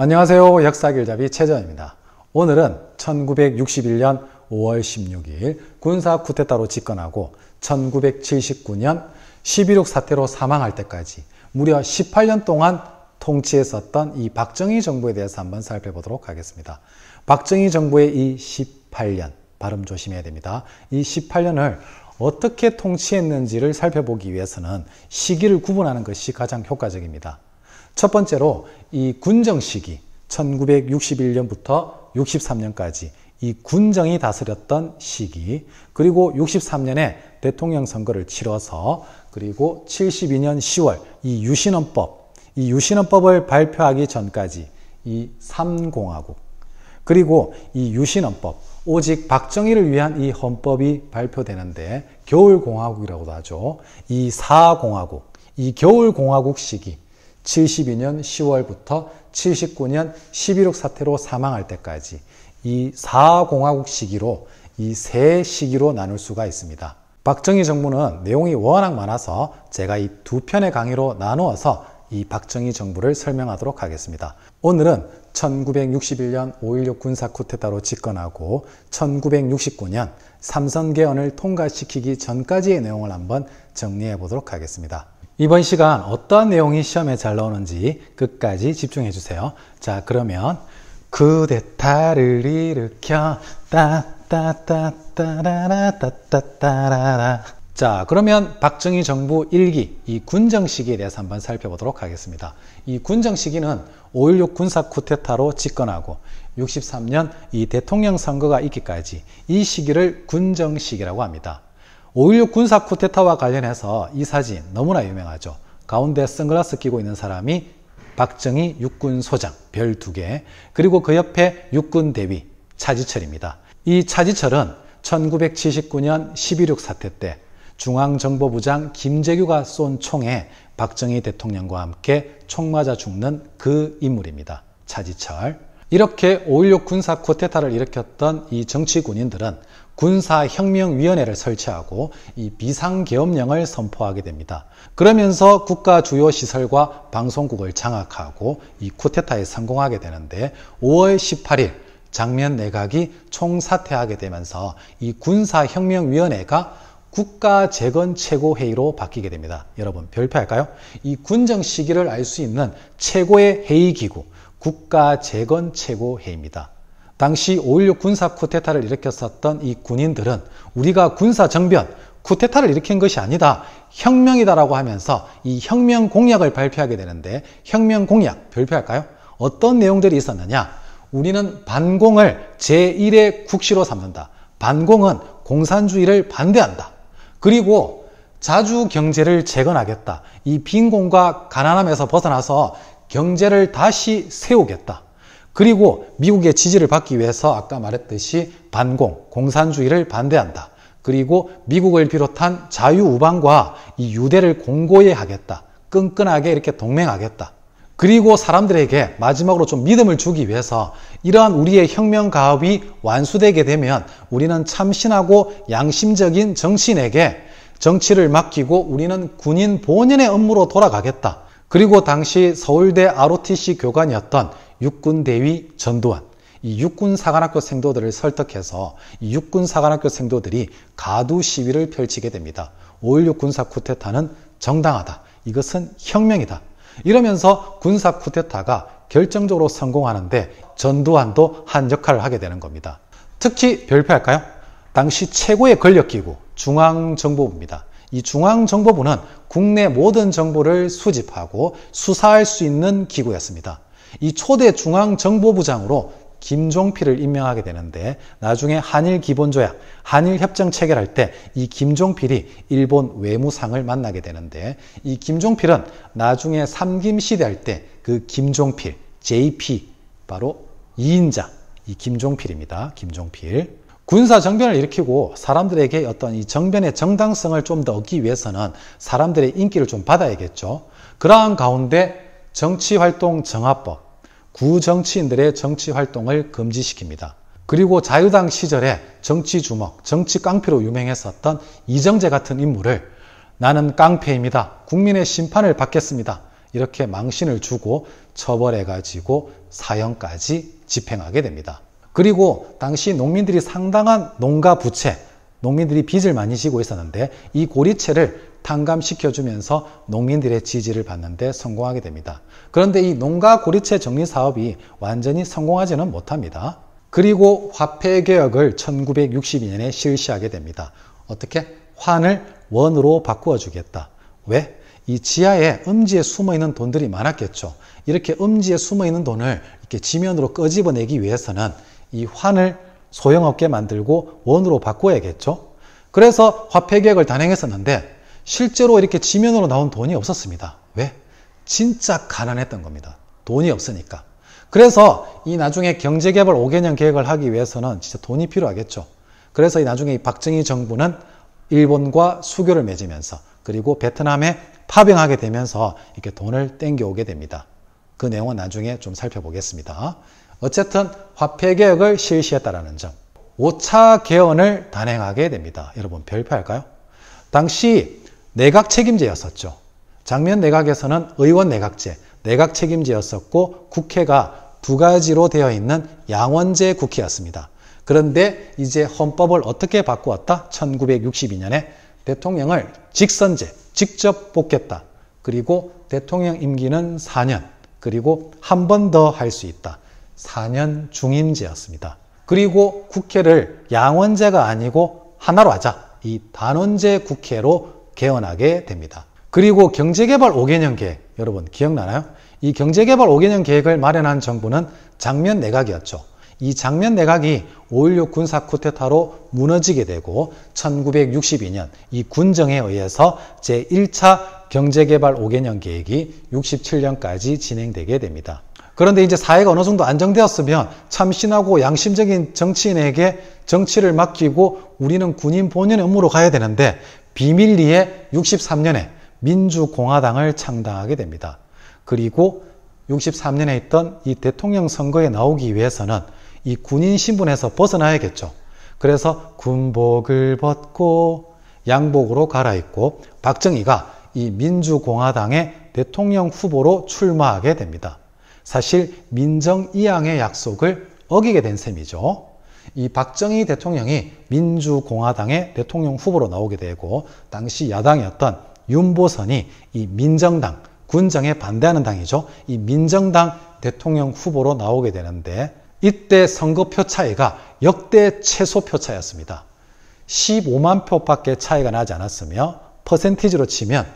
안녕하세요. 역사길잡이 최재입니다 오늘은 1961년 5월 16일 군사 쿠데타로 집권하고 1979년 12.6 사태로 사망할 때까지 무려 18년 동안 통치했었던 이 박정희 정부에 대해서 한번 살펴보도록 하겠습니다. 박정희 정부의 이 18년, 발음 조심해야 됩니다. 이 18년을 어떻게 통치했는지를 살펴보기 위해서는 시기를 구분하는 것이 가장 효과적입니다. 첫 번째로 이 군정 시기 1961년부터 63년까지 이 군정이 다스렸던 시기 그리고 63년에 대통령 선거를 치러서 그리고 72년 10월 이 유신헌법 이 유신헌법을 발표하기 전까지 이 3공화국 그리고 이 유신헌법 오직 박정희를 위한 이 헌법이 발표되는데 겨울공화국이라고도 하죠. 이 4공화국 이 겨울공화국 시기 72년 10월부터 79년 11.6 사태로 사망할 때까지 이 4공화국 시기로 이 세 시기로 나눌 수가 있습니다. 박정희 정부는 내용이 워낙 많아서 제가 이 두 편의 강의로 나누어서 이 박정희 정부를 설명하도록 하겠습니다. 오늘은 1961년 5.16 군사 쿠데타로 집권하고 1969년 삼선 개헌을 통과시키기 전까지의 내용을 한번 정리해 보도록 하겠습니다. 이번 시간 어떠한 내용이 시험에 잘 나오는지 끝까지 집중해 주세요. 자, 그러면 그대타를 일으켜 따따따따라따따따라라 자, 그러면 박정희 정부 1기 이 군정 시기에 대해서 한번 살펴보도록 하겠습니다. 이 군정 시기는 5.16 군사 쿠데타로 집권하고 63년 이 대통령 선거가 있기까지 이 시기를 군정 시기라고 합니다. 5.16 군사 쿠데타와 관련해서 이 사진 너무나 유명하죠. 가운데 선글라스 끼고 있는 사람이 박정희 육군 소장 별 두 개 그리고 그 옆에 육군 대위 차지철입니다. 이 차지철은 1979년 12.6 사태 때 중앙정보부장 김재규가 쏜 총에 박정희 대통령과 함께 총 맞아 죽는 그 인물입니다. 차지철. 이렇게 5.16 군사 쿠데타를 일으켰던 이 정치 군인들은 군사혁명위원회를 설치하고 이 비상계엄령을 선포하게 됩니다. 그러면서 국가 주요 시설과 방송국을 장악하고 이 쿠데타에 성공하게 되는데 5월 18일 장면 내각이 총사퇴하게 되면서 이 군사혁명위원회가 국가 재건 최고회의로 바뀌게 됩니다. 여러분 별표할까요? 이 군정 시기를 알 수 있는 최고의 회의기구 국가 재건 최고회의입니다. 당시 5.16 군사 쿠데타를 일으켰었던 이 군인들은 우리가 군사 정변, 쿠데타를 일으킨 것이 아니다. 혁명이다라고 하면서 이 혁명 공약을 발표하게 되는데 혁명 공약 발표할까요? 어떤 내용들이 있었느냐? 우리는 반공을 제1의 국시로 삼는다. 반공은 공산주의를 반대한다. 그리고 자주 경제를 재건하겠다. 이 빈곤과 가난함에서 벗어나서 경제를 다시 세우겠다. 그리고 미국의 지지를 받기 위해서 아까 말했듯이 반공, 공산주의를 반대한다. 그리고 미국을 비롯한 자유우방과 이 유대를 공고히 하겠다. 끈끈하게 이렇게 동맹하겠다. 그리고 사람들에게 마지막으로 좀 믿음을 주기 위해서 이러한 우리의 혁명 가업이 완수되게 되면 우리는 참신하고 양심적인 정신에게 정치를 맡기고 우리는 군인 본연의 업무로 돌아가겠다. 그리고 당시 서울대 ROTC 교관이었던 육군 대위 전두환 이 육군 사관학교 생도들을 설득해서 이 육군 사관학교 생도들이 가두 시위를 펼치게 됩니다. 5.16 군사 쿠데타는 정당하다. 이것은 혁명이다. 이러면서 군사 쿠데타가 결정적으로 성공하는데 전두환도 한 역할을 하게 되는 겁니다. 특히 별표할까요? 당시 최고의 권력기구 중앙정보부입니다. 이 중앙정보부는 국내 모든 정보를 수집하고 수사할 수 있는 기구였습니다. 이 초대 중앙정보부장으로 김종필을 임명하게 되는데 나중에 한일 기본조약, 한일 협정 체결할 때 이 김종필이 일본 외무상을 만나게 되는데 이 김종필은 나중에 삼김 시대 할 때 그 김종필, JP 바로 이인자이 김종필입니다. 김종필. 군사 정변을 일으키고 사람들에게 어떤 이 정변의 정당성을 좀 더 얻기 위해서는 사람들의 인기를 좀 받아야겠죠. 그러한 가운데 정치활동 정화법, 구정치인들의 정치활동을 금지시킵니다. 그리고 자유당 시절에 정치 주먹, 정치 깡패로 유명했었던 이정재 같은 인물을 나는 깡패입니다. 국민의 심판을 받겠습니다. 이렇게 망신을 주고 처벌해가지고 사형까지 집행하게 됩니다. 그리고 당시 농민들이 상당한 농가 부채, 농민들이 빚을 많이 지고 있었는데 이 고리채를 탕감시켜주면서 농민들의 지지를 받는데 성공하게 됩니다. 그런데 이 농가 고리채 정리 사업이 완전히 성공하지는 못합니다. 그리고 화폐개혁을 1962년에 실시하게 됩니다. 어떻게? 환을 원으로 바꾸어 주겠다. 왜? 이 지하에 음지에 숨어 있는 돈들이 많았겠죠. 이렇게 음지에 숨어 있는 돈을 이렇게 지면으로 꺼집어내기 위해서는 이 환을 소형업계 만들고 원으로 바꿔야겠죠. 그래서 화폐 계획을 단행했었는데 실제로 이렇게 지면으로 나온 돈이 없었습니다. 왜? 진짜 가난했던 겁니다. 돈이 없으니까. 그래서 이 나중에 경제개발 5개년 계획을 하기 위해서는 진짜 돈이 필요하겠죠. 그래서 이 나중에 이 박정희 정부는 일본과 수교를 맺으면서 그리고 베트남에 파병하게 되면서 이렇게 돈을 땡겨오게 됩니다. 그 내용은 나중에 좀 살펴보겠습니다. 어쨌든 화폐개혁을 실시했다라는 점. 5차 개헌을 단행하게 됩니다. 여러분 별표할까요? 당시 내각 책임제였었죠. 장면 내각에서는 의원 내각제, 내각 책임제였었고 국회가 두 가지로 되어 있는 양원제 국회였습니다. 그런데 이제 헌법을 어떻게 바꾸었다? 1962년에 대통령을 직선제, 직접 뽑겠다. 그리고 대통령 임기는 4년, 그리고 한 번 더 할 수 있다. 4년 중임제였습니다. 그리고 국회를 양원제가 아니고 하나로 하자. 이 단원제 국회로 개헌하게 됩니다. 그리고 경제개발 5개년 계획, 여러분 기억나나요? 이 경제개발 5개년 계획을 마련한 정부는 장면 내각이었죠. 이 장면 내각이 5.16 군사 쿠데타로 무너지게 되고 1962년 이 군정에 의해서 제1차 경제개발 5개년 계획이 67년까지 진행되게 됩니다. 그런데 이제 사회가 어느 정도 안정되었으면 참신하고 양심적인 정치인에게 정치를 맡기고 우리는 군인 본연의 업무로 가야 되는데 비밀리에 63년에 민주공화당을 창당하게 됩니다. 그리고 63년에 있던 이 대통령 선거에 나오기 위해서는 이 군인 신분에서 벗어나야겠죠. 그래서 군복을 벗고 양복으로 갈아입고 박정희가 이 민주공화당의 대통령 후보로 출마하게 됩니다. 사실 민정 이양의 약속을 어기게 된 셈이죠. 이 박정희 대통령이 민주공화당의 대통령 후보로 나오게 되고 당시 야당이었던 윤보선이 이 민정당, 군정에 반대하는 당이죠. 이 민정당 대통령 후보로 나오게 되는데 이때 선거표 차이가 역대 최소 표 차였습니다. 15만 표밖에 차이가 나지 않았으며 퍼센티지로 치면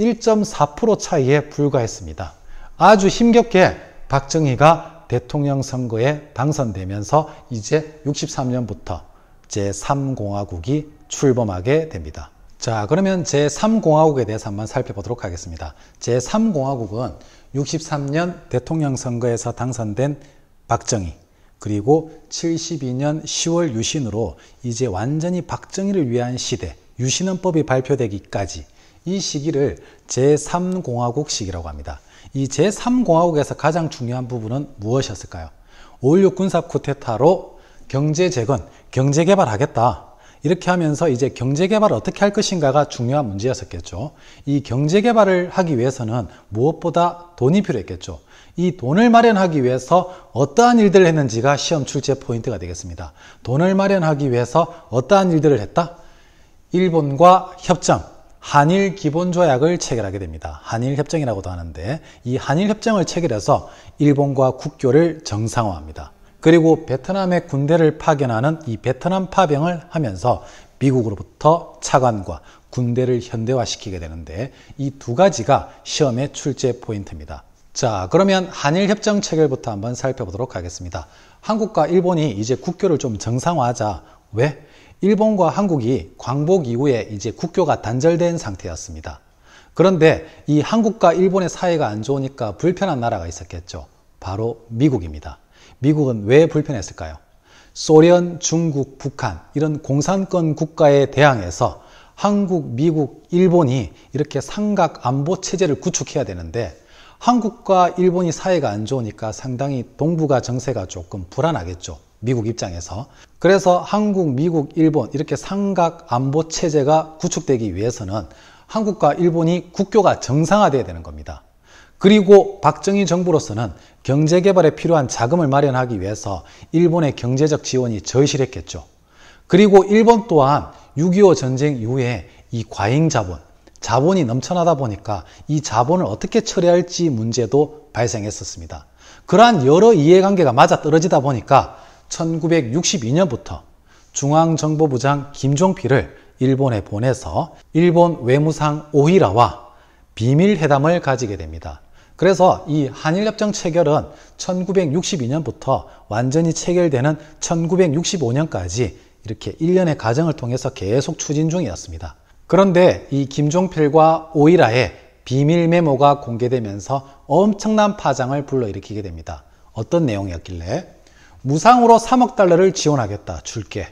1.4% 차이에 불과했습니다. 아주 힘겹게 박정희가 대통령 선거에 당선되면서 이제 63년부터 제3공화국이 출범하게 됩니다. 자, 그러면 제3공화국에 대해서 한번 살펴보도록 하겠습니다. 제3공화국은 63년 대통령 선거에서 당선된 박정희, 그리고 72년 10월 유신으로 이제 완전히 박정희를 위한 시대, 유신헌법이 발표되기까지 이 시기를 제3공화국 시기라고 합니다. 이 제3공화국에서 가장 중요한 부분은 무엇이었을까요? 5.16 군사 쿠데타로 경제 재건, 경제 개발하겠다. 이렇게 하면서 이제 경제 개발을 어떻게 할 것인가가 중요한 문제였었겠죠. 이 경제 개발을 하기 위해서는 무엇보다 돈이 필요했겠죠. 이 돈을 마련하기 위해서 어떠한 일들을 했는지가 시험 출제 포인트가 되겠습니다. 돈을 마련하기 위해서 어떠한 일들을 했다? 일본과 협정, 한일 기본 조약을 체결하게 됩니다. 한일 협정이라고도 하는데 이 한일 협정을 체결해서 일본과 국교를 정상화합니다. 그리고 베트남의 군대를 파견하는 이 베트남 파병을 하면서 미국으로부터 차관과 군대를 현대화시키게 되는데 이 두 가지가 시험의 출제 포인트입니다. 자, 그러면 한일 협정 체결부터 한번 살펴보도록 하겠습니다. 한국과 일본이 이제 국교를 좀 정상화하자. 왜? 일본과 한국이 광복 이후에 이제 국교가 단절된 상태였습니다. 그런데 이 한국과 일본의 사이가 안 좋으니까 불편한 나라가 있었겠죠. 바로 미국입니다. 미국은 왜 불편했을까요? 소련, 중국, 북한 이런 공산권 국가에 대항해서 한국, 미국, 일본이 이렇게 삼각 안보 체제를 구축해야 되는데 한국과 일본이 사이가 안 좋으니까 상당히 동북아 정세가 조금 불안하겠죠. 미국 입장에서. 그래서 한국, 미국, 일본 이렇게 삼각 안보 체제가 구축되기 위해서는 한국과 일본이 국교가 정상화되어야 되는 겁니다. 그리고 박정희 정부로서는 경제 개발에 필요한 자금을 마련하기 위해서 일본의 경제적 지원이 절실했겠죠. 그리고 일본 또한 6.25 전쟁 이후에 이 과잉 자본, 자본이 넘쳐나다 보니까 이 자본을 어떻게 처리할지 문제도 발생했었습니다. 그러한 여러 이해관계가 맞아떨어지다 보니까 1962년부터 중앙정보부장 김종필을 일본에 보내서 일본 외무상 오히라와 비밀회담을 가지게 됩니다. 그래서 이 한일협정 체결은 1962년부터 완전히 체결되는 1965년까지 이렇게 1년의 과정을 통해서 계속 추진 중이었습니다. 그런데 이 김종필과 오이라의 비밀 메모가 공개되면서 엄청난 파장을 불러일으키게 됩니다. 어떤 내용이었길래? 무상으로 3억 달러를 지원하겠다. 줄게.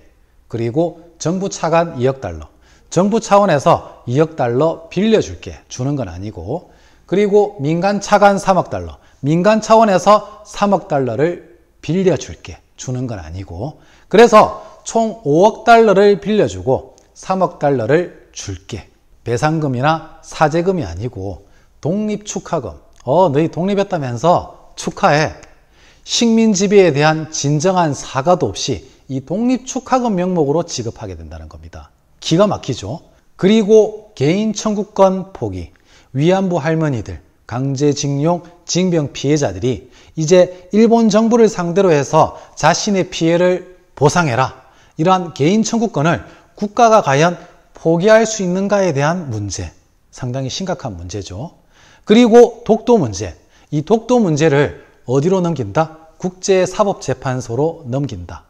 그리고 정부 차관 2억 달러. 정부 차원에서 2억 달러 빌려줄게. 주는 건 아니고. 그리고 민간 차관 3억 달러. 민간 차원에서 3억 달러를 빌려줄게. 주는 건 아니고. 그래서 총 5억 달러를 빌려주고 3억 달러를 줄게. 배상금이나 사재금이 아니고 독립 축하금. 어, 너희 독립했다면서 축하해. 식민 지배에 대한 진정한 사과도 없이 이 독립 축하금 명목으로 지급하게 된다는 겁니다. 기가 막히죠. 그리고 개인 청구권 포기, 위안부 할머니들, 강제징용, 징병 피해자들이 이제 일본 정부를 상대로 해서 자신의 피해를 보상해라. 이러한 개인 청구권을 국가가 과연 포기할 수 있는가에 대한 문제, 상당히 심각한 문제죠. 그리고 독도 문제, 이 독도 문제를 어디로 넘긴다? 국제사법재판소로 넘긴다.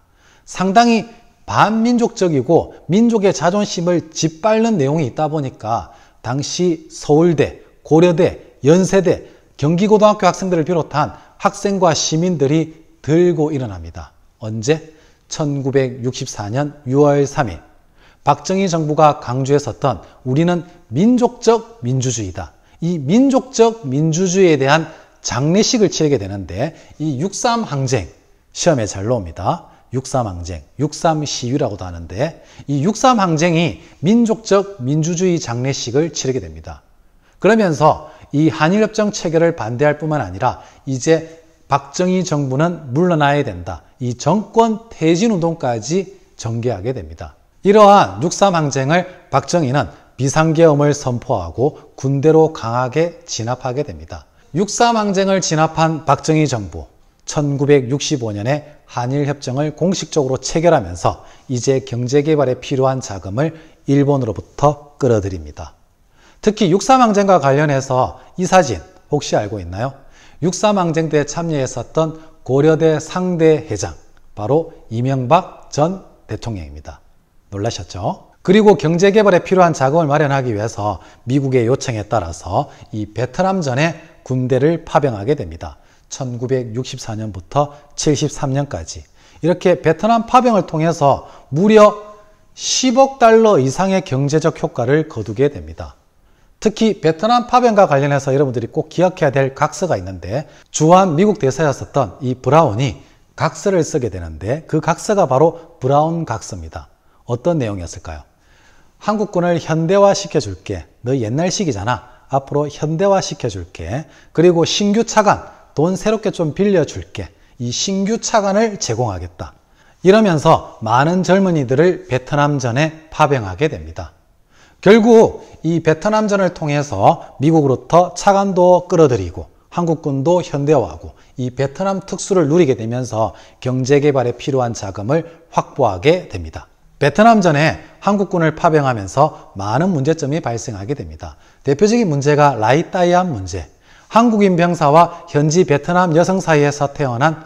상당히 반민족적이고 민족의 자존심을 짓밟는 내용이 있다 보니까 당시 서울대, 고려대, 연세대, 경기고등학교 학생들을 비롯한 학생과 시민들이 들고 일어납니다. 언제? 1964년 6월 3일. 박정희 정부가 강조했었던 우리는 민족적 민주주의다. 이 민족적 민주주의에 대한 장례식을 치르게 되는데 이육삼 항쟁 시험에 잘 나옵니다. 육삼 항쟁, 육삼 시위라고도 하는데 이육삼 항쟁이 민족적 민주주의 장례식을 치르게 됩니다. 그러면서 이 한일협정 체결을 반대할 뿐만 아니라 이제 박정희 정부는 물러나야 된다. 이 정권 퇴진 운동까지 전개하게 됩니다. 이러한 육삼 항쟁을 박정희는 비상계엄을 선포하고 군대로 강하게 진압하게 됩니다. 육사망쟁을 진압한 박정희 정부 1965년에 한일협정을 공식적으로 체결하면서 이제 경제개발에 필요한 자금을 일본으로부터 끌어들입니다. 특히 육사망쟁과 관련해서 이 사진 혹시 알고 있나요? 육사망쟁 때 참여했었던 고려대 상대 회장 바로 이명박 전 대통령입니다. 놀라셨죠? 그리고 경제개발에 필요한 자금을 마련하기 위해서 미국의 요청에 따라서 이 베트남전에 군대를 파병하게 됩니다. 1964년부터 73년까지. 이렇게 베트남 파병을 통해서 무려 10억 달러 이상의 경제적 효과를 거두게 됩니다. 특히 베트남 파병과 관련해서 여러분들이 꼭 기억해야 될 각서가 있는데 주한 미국 대사였었던 이 브라운이 각서를 쓰게 되는데 그 각서가 바로 브라운 각서입니다. 어떤 내용이었을까요? 한국군을 현대화시켜줄게. 너 옛날식이잖아. 앞으로 현대화 시켜줄게. 그리고 신규 차관, 돈 새롭게 좀 빌려줄게. 이 신규 차관을 제공하겠다. 이러면서 많은 젊은이들을 베트남전에 파병하게 됩니다. 결국 이 베트남전을 통해서 미국으로부터 차관도 끌어들이고 한국군도 현대화하고 이 베트남 특수를 누리게 되면서 경제 개발에 필요한 자금을 확보하게 됩니다. 베트남전에 한국군을 파병하면서 많은 문제점이 발생하게 됩니다. 대표적인 문제가 라이따이안 문제, 한국인 병사와 현지 베트남 여성 사이에서 태어난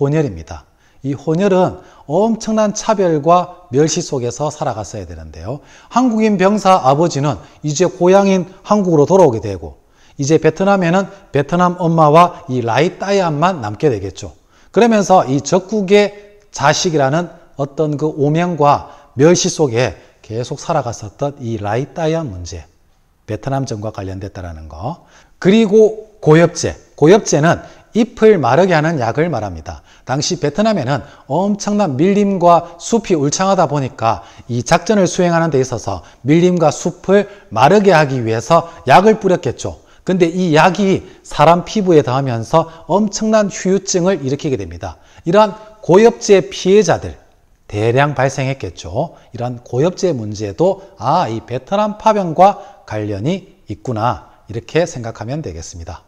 혼혈입니다. 이 혼혈은 엄청난 차별과 멸시 속에서 살아갔어야 되는데요. 한국인 병사 아버지는 이제 고향인 한국으로 돌아오게 되고 이제 베트남에는 베트남 엄마와 이 라이따이안만 남게 되겠죠. 그러면서 이 적국의 자식이라는 어떤 그 오명과 멸시 속에 계속 살아갔었던 이 라이따이안 문제. 베트남 전과 관련됐다라는 거. 그리고 고엽제. 고엽제는 잎을 마르게 하는 약을 말합니다. 당시 베트남에는 엄청난 밀림과 숲이 울창하다 보니까 이 작전을 수행하는 데 있어서 밀림과 숲을 마르게 하기 위해서 약을 뿌렸겠죠. 근데 이 약이 사람 피부에 닿으면서 엄청난 휴유증을 일으키게 됩니다. 이러한 고엽제 피해자들, 대량 발생했겠죠. 이런 고엽제 문제도 아, 이 베트남 파병과 관련이 있구나. 이렇게 생각하면 되겠습니다.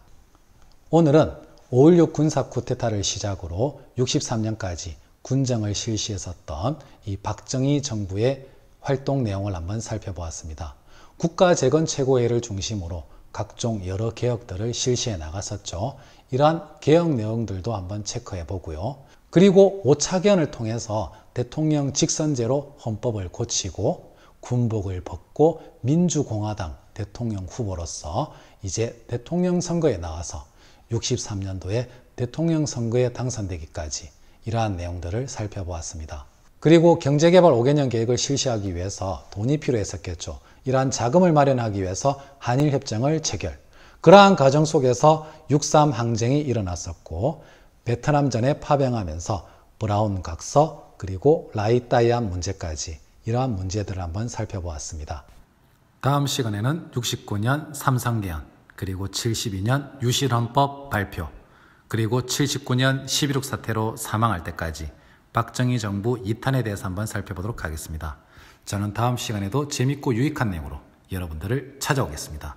오늘은 5.16 군사 쿠데타를 시작으로 63년까지 군정을 실시했었던 이 박정희 정부의 활동 내용을 한번 살펴보았습니다. 국가재건최고회를 중심으로 각종 여러 개혁들을 실시해 나갔었죠. 이러한 개혁 내용들도 한번 체크해 보고요. 그리고 오차견을 통해서 대통령 직선제로 헌법을 고치고 군복을 벗고 민주공화당 대통령 후보로서 이제 대통령 선거에 나와서 63년도에 대통령 선거에 당선되기까지 이러한 내용들을 살펴보았습니다. 그리고 경제개발 5개년 계획을 실시하기 위해서 돈이 필요했었겠죠. 이러한 자금을 마련하기 위해서 한일협정을 체결. 그러한 과정 속에서 63 항쟁이 일어났었고 베트남전에 파병하면서 브라운 각서, 그리고 라이다이안 문제까지 이러한 문제들을 한번 살펴보았습니다. 다음 시간에는 69년 삼상개헌 그리고 72년 유실헌법 발표 그리고 79년 11.6 사태로 사망할 때까지 박정희 정부 이탄에 대해서 한번 살펴보도록 하겠습니다. 저는 다음 시간에도 재밌고 유익한 내용으로 여러분들을 찾아오겠습니다.